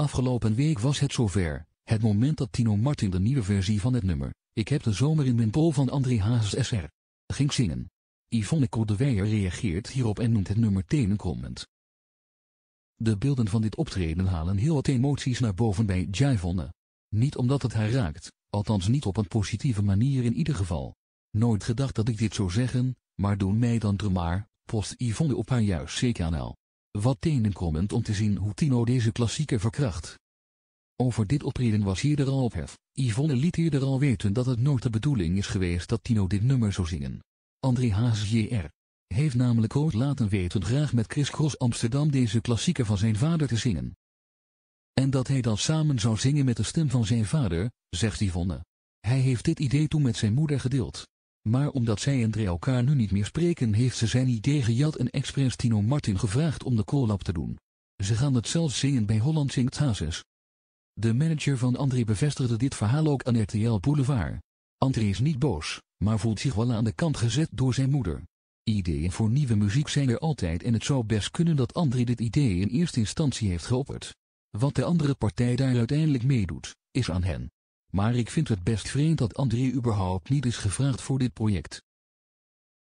Afgelopen week was het zover, het moment dat Tino Martin de nieuwe versie van het nummer Ik heb de zomer in mijn pol van André Hazes SR ging zingen. Yvonne Kodeweyer reageert hierop en noemt het nummer tenenkomend. De beelden van dit optreden halen heel wat emoties naar boven bij Jivonne. Niet omdat het haar raakt, althans niet op een positieve manier in ieder geval. Nooit gedacht dat ik dit zou zeggen, maar doe mij dan er post Yvonne op haar juist C-kanaal. Wat tenenkomend om te zien hoe Tino deze klassieker verkracht. Over dit optreden was hier al ophef. Yvonne liet hier al weten dat het nooit de bedoeling is geweest dat Tino dit nummer zou zingen. André Haas Jr. heeft namelijk ooit laten weten graag met Chris Cross Amsterdam deze klassieker van zijn vader te zingen. En dat hij dan samen zou zingen met de stem van zijn vader, zegt Yvonne. Hij heeft dit idee toen met zijn moeder gedeeld. Maar omdat zij en Dre elkaar nu niet meer spreken heeft ze zijn idee gejat en expres Tino Martin gevraagd om de collab te doen. Ze gaan het zelfs zingen bij Holland Zingt Hazes. De manager van André bevestigde dit verhaal ook aan RTL Boulevard. André is niet boos, maar voelt zich wel aan de kant gezet door zijn moeder. Ideeën voor nieuwe muziek zijn er altijd en het zou best kunnen dat André dit idee in eerste instantie heeft geopperd. Wat de andere partij daar uiteindelijk meedoet, is aan hen maar ik vind het best vreemd dat André überhaupt niet is gevraagd voor dit project.